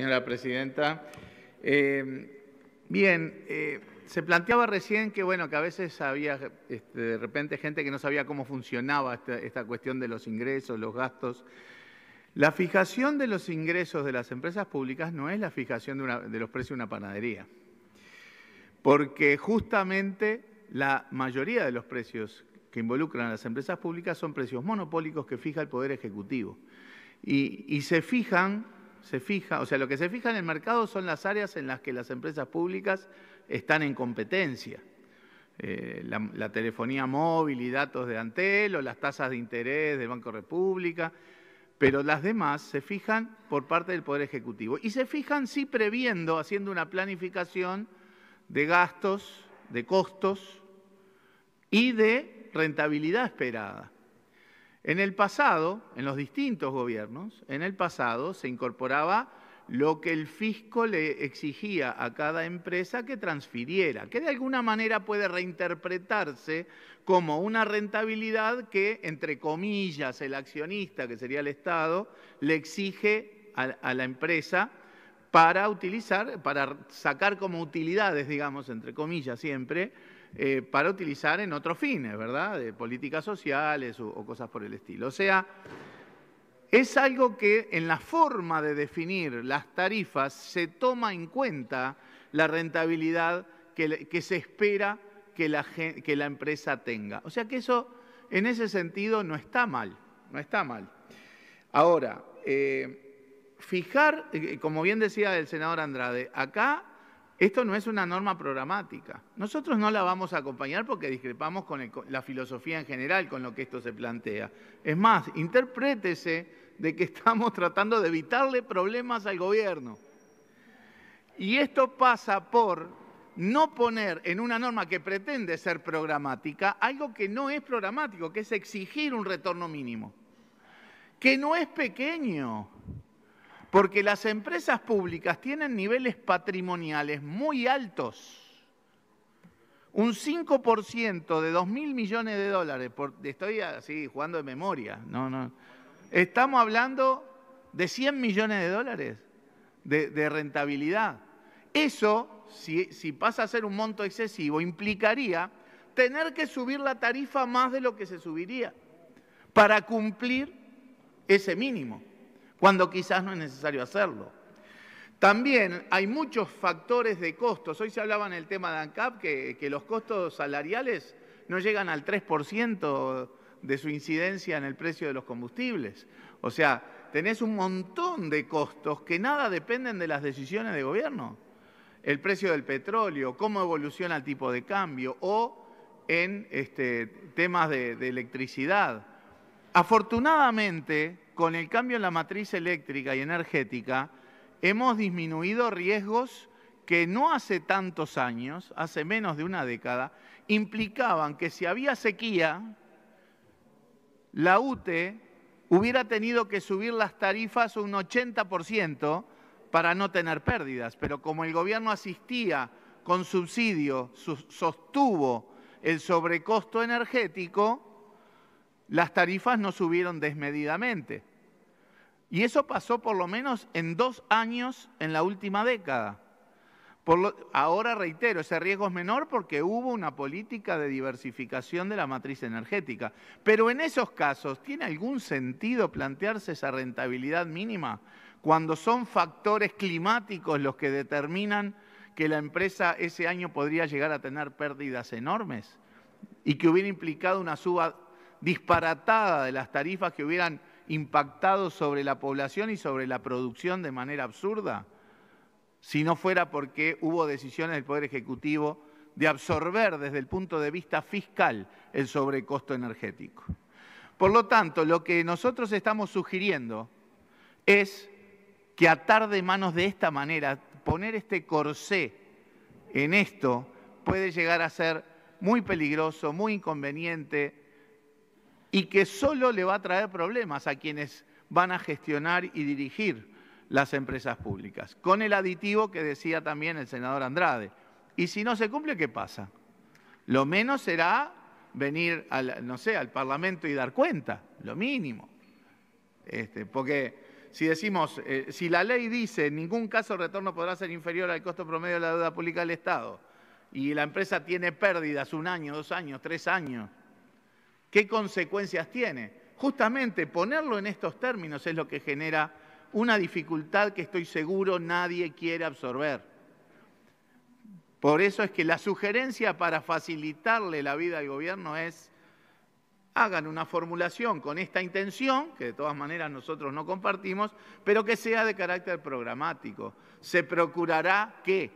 señora presidenta. Eh, bien, eh, se planteaba recién que, bueno, que a veces había este, de repente gente que no sabía cómo funcionaba esta, cuestión de los ingresos, los gastos. La fijación de los ingresos de las empresas públicas no es la fijación de, los precios de una panadería, porque justamente la mayoría de los precios que involucran a las empresas públicas son precios monopólicos que fija el Poder Ejecutivo. y se fijan se fija, o sea, lo que se fija en el mercado son las áreas en las que las empresas públicas están en competencia. Eh, la, telefonía móvil y datos de Antel o las tasas de interés del Banco República, pero las demás se fijan por parte del Poder Ejecutivo. Y se fijan sí previendo, haciendo una planificación de gastos, de costos y de rentabilidad esperada. En el pasado, en los distintos gobiernos, en el pasado se incorporaba lo que el fisco le exigía a cada empresa que transfiriera, que de alguna manera puede reinterpretarse como una rentabilidad que, entre comillas, el accionista, que sería el Estado, le exige a, la empresa para utilizar, para sacar como utilidades, digamos, entre comillas siempre, eh, para utilizar en otros fines, ¿verdad? De políticas sociales o, cosas por el estilo. O sea, es algo que en la forma de definir las tarifas se toma en cuenta la rentabilidad que, se espera que la, empresa tenga. O sea que eso, en ese sentido, no está mal, no está mal. Ahora, eh, fijar, eh, como bien decía el senador Andrade, acá esto no es una norma programática. Nosotros no la vamos a acompañar porque discrepamos con, la filosofía en general, con lo que esto se plantea. Es más, interprétese de que estamos tratando de evitarle problemas al gobierno. Y esto pasa por no poner en una norma que pretende ser programática algo que no es programático, que es exigir un retorno mínimo, que no es pequeño. Porque las empresas públicas tienen niveles patrimoniales muy altos. Un 5% de dos mil millones de dólares, estoy así jugando de memoria, no, no. Estamos hablando de 100 millones de dólares de, rentabilidad. Eso, si pasa a ser un monto excesivo, implicaría tener que subir la tarifa más de lo que se subiría para cumplir ese mínimo cuando quizás no es necesario hacerlo. También hay muchos factores de costos. Hoy se hablaba en el tema de ANCAP que, los costos salariales no llegan al 3% de su incidencia en el precio de los combustibles. O sea, tenés un montón de costos que nada dependen de las decisiones de gobierno. El precio del petróleo, cómo evoluciona el tipo de cambio o en este, temas de electricidad. Afortunadamente, con el cambio en la matriz eléctrica y energética, hemos disminuido riesgos que no hace tantos años, hace menos de una década, implicaban que si había sequía, la UTE hubiera tenido que subir las tarifas un 80% para no tener pérdidas, pero como el gobierno asistía con subsidio, sostuvo el sobrecosto energético, las tarifas no subieron desmedidamente. Y eso pasó por lo menos en dos años en la última década. ahora reitero, ese riesgo es menor porque hubo una política de diversificación de la matriz energética. Pero en esos casos, ¿tiene algún sentido plantearse esa rentabilidad mínima cuando son factores climáticos los que determinan que la empresa ese año podría llegar a tener pérdidas enormes y que hubiera implicado una suba disparatada de las tarifas que hubieran impactado sobre la población y sobre la producción de manera absurda si no fuera porque hubo decisiones del Poder Ejecutivo de absorber desde el punto de vista fiscal el sobrecosto energético. Por lo tanto, lo que nosotros estamos sugiriendo es que atar de manos de esta manera, poner este corsé en esto, puede llegar a ser muy peligroso, muy inconveniente, y que solo le va a traer problemas a quienes van a gestionar y dirigir las empresas públicas, con el aditivo que decía también el senador Andrade. Y si no se cumple, ¿qué pasa? Lo menos será venir al, no sé, al Parlamento y dar cuenta, lo mínimo. Este, porque si decimos, eh, si la ley dice en ningún caso el retorno podrá ser inferior al costo promedio de la deuda pública del Estado, y la empresa tiene pérdidas un año, dos años, tres años, ¿Qué consecuencias tiene? Justamente ponerlo en estos términos es lo que genera una dificultad que estoy seguro nadie quiere absorber. Por eso es que la sugerencia para facilitarle la vida al gobierno es hagan una formulación con esta intención, que de todas maneras nosotros no compartimos, pero que sea de carácter programático. Se procurará que,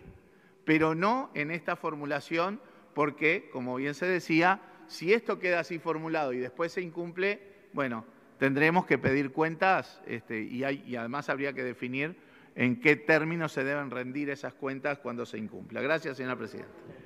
pero no en esta formulación porque, como bien se decía, si esto queda así formulado y después se incumple, bueno, tendremos que pedir cuentas este, y, y además habría que definir en qué términos se deben rendir esas cuentas cuando se incumpla. Gracias, señora presidenta.